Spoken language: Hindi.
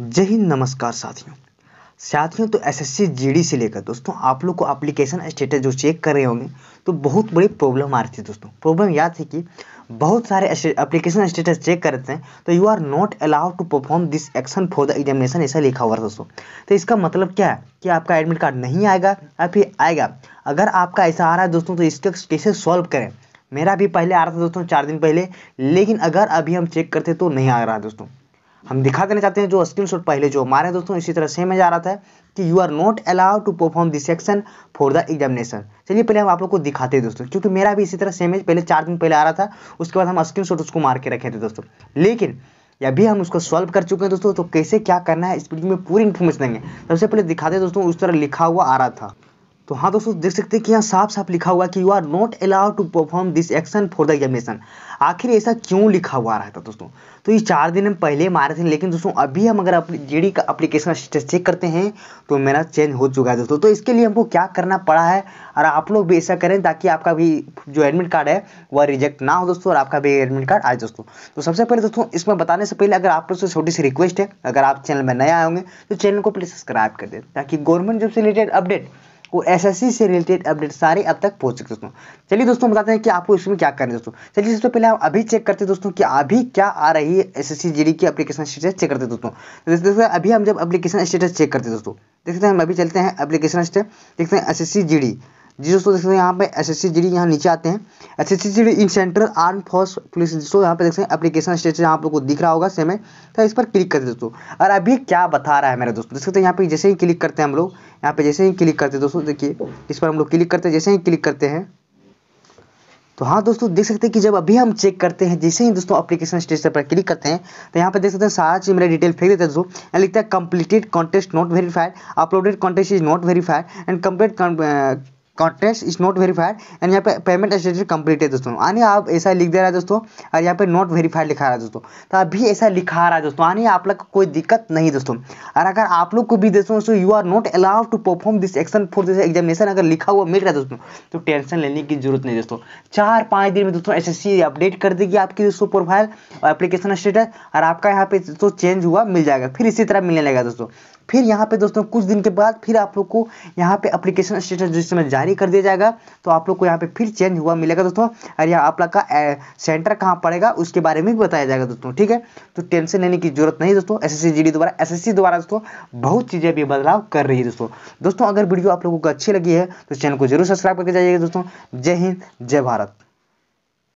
जय हिंद नमस्कार साथियों साथियों तो एसएससी जीडी से लेकर दोस्तों आप लोग को एप्लीकेशन स्टेटस जो चेक कर रहे होंगे तो बहुत बड़ी प्रॉब्लम आ रही थी दोस्तों प्रॉब्लम यह थी कि बहुत सारे एप्लीकेशन स्टेटस चेक करते हैं तो you are not allowed to perform this action for the examination ऐसा लिखा हुआ दोस्तों तो इसका मतलब क्या है कि आपका एडमिट कार्ड नहीं आएगा या फिर आएगा अगर आपका ऐसा आ रहा है दोस्तों तो इसको कैसे सॉल्व करें मेरा भी पहले आ रहा था दोस्तों चार दिन पहले लेकिन अगर अभी हम चेक करते तो नहीं आ रहा दोस्तों हम दिखा देना चाहते हैं जो स्क्रीनशॉट पहले जो हमारे दोस्तों इसी तरह सेम आ जा रहा था कि you are not allowed to perform this section for the examination चलिए पहले हम आप लोग को दिखाते हैं दोस्तों क्योंकि मेरा भी इसी तरह सेम है पहले चार दिन पहले आ रहा था उसके बाद हम शॉट उसको मार के रखे थे दोस्तों लेकिन या भी हम उसको सॉल्व कर चुके हैं दोस्तों तो कैसे क्या करना है इस वीडियो में पूरी इन्फॉर्मेशन देंगे सबसे पहले दिखाते दोस्तों उस तरह लिखा हुआ आ रहा था तो हाँ दोस्तों देख सकते हैं कि यहाँ साफ साफ लिखा हुआ है कि you are not allowed to perform this action for the examination आखिर ऐसा क्यों लिखा हुआ रहा था तो दोस्तों तो ये चार दिन हम पहले मारे थे लेकिन दोस्तों अभी हम अगर अपनी डी का अप्लीकेशन स्टेटस चेक करते हैं तो मेरा चेंज हो चुका है दोस्तों तो इसके लिए हमको क्या करना पड़ा है और आप लोग भी ऐसा करें ताकि आपका भी जो एडमिट कार्ड है वह रिजेक्ट ना हो दोस्तों और आपका भी एडमिट कार्ड आए दोस्तों तो सबसे पहले दोस्तों इसमें बताने से पहले अगर आप लोग से छोटी सी रिक्वेस्ट है अगर आप चैनल में नए आए होंगे तो चैनल को प्लीज़ सब्सक्राइब कर दें ताकि गवर्नमेंट जॉब से रिलेटेड अपडेट एस एसएससी से रिलेटेड अपडेट सारे अब तक पहुंच सकते दोस्तों चलिए दोस्तों बताते हैं कि आपको इसमें क्या करना है दोस्तों चलिए सबसे पहले हम अभी चेक करते हैं दोस्तों कि अभी क्या आ रही है एस एस की अपलीकेशन स्टेटस चेक करते दोस्तों दोस्तों अभी हम जब अपलीकेशन स्टेटस चेक करते दोस्तों देखते हैं हम अभी चलते हैं अपलीकेशन स्टेट देखते हैं एस एस जी दोस्तों देख सकते हैं यहाँ पे एस एस सी जी यहाँ नीचे आते हैं S S C G in central arm force police दोस्तों यहाँ पे देख सकते हैं एप्लीकेशन स्टेशन आप लोग को दिख रहा होगा सेम है तो इस पर क्लिक करते दोस्तों और अभी क्या बता रहा है मेरे दोस्तों देख सकते हैं यहाँ पे जैसे ही क्लिक करते हैं हम लोग यहाँ पे जैसे ही क्लिक करते हैं दोस्तों देखिए इस पर हम लोग क्लिक करते हैं जैसे ही क्लिक करते हैं तो हाँ दोस्तों देख सकते हैं कि जब अभी हम चेक करते हैं जैसे ही दोस्तों एप्लीकेशन स्टेटस पर क्लिक करते हैं तो यहाँ पे देख सकते हैं सारा चीज मेरा डिटेल फेंक देते हैं दोस्तों यहाँ लिखता है completed contest not verified uploaded contest is not verified and complete contest is not verified and यहाँ पे पेमेंट स्टेटस कंप्लीट है दोस्तों यानी आप ऐसा लिख दे रहा है दोस्तों और यहाँ पे नॉट वेरीफाइड लिखा रहा है दोस्तों तो अभी ऐसा लिखा रहा है दोस्तों यानी आप लोग को कोई दिक्कत नहीं दोस्तों और अगर आप लोग को भी दोस्तों you are not allowed to perform this action for this examination अगर लिखा हुआ मिल रहा है दोस्तों तो टेंशन लेने की जरूरत नहीं दोस्तों चार पाँच दिन में दोस्तों एस अपडेट कर देगी आपकी दोस्तों प्रोफाइल और एप्लीकेशन स्टेटस और आपका यहाँ पे दोस्तों चेंज हुआ मिल जाएगा फिर इसी तरह मिलने लगेगा दोस्तों फिर यहाँ पे दोस्तों कुछ दिन के बाद फिर आप लोग को यहाँ पे अप्लीकेशन स्टेटस जिस समय जारी कर दिया जाएगा तो आप लोग को यहाँ पे फिर चेंज हुआ मिलेगा दोस्तों और यहाँ आप लोग का सेंटर कहाँ पड़ेगा उसके बारे में भी बताया जाएगा दोस्तों ठीक है तो टेंशन लेने की जरूरत नहीं दोस्तों एस एस द्वारा एस द्वारा दोस्तों बहुत चीज़ें भी बदलाव कर रही है दोस्तों दोस्तों अगर वीडियो आप लोगों को अच्छी लगी है तो चैनल को जरूर सब्सक्राइब करके जाइएगा दोस्तों जय हिंद जय भारत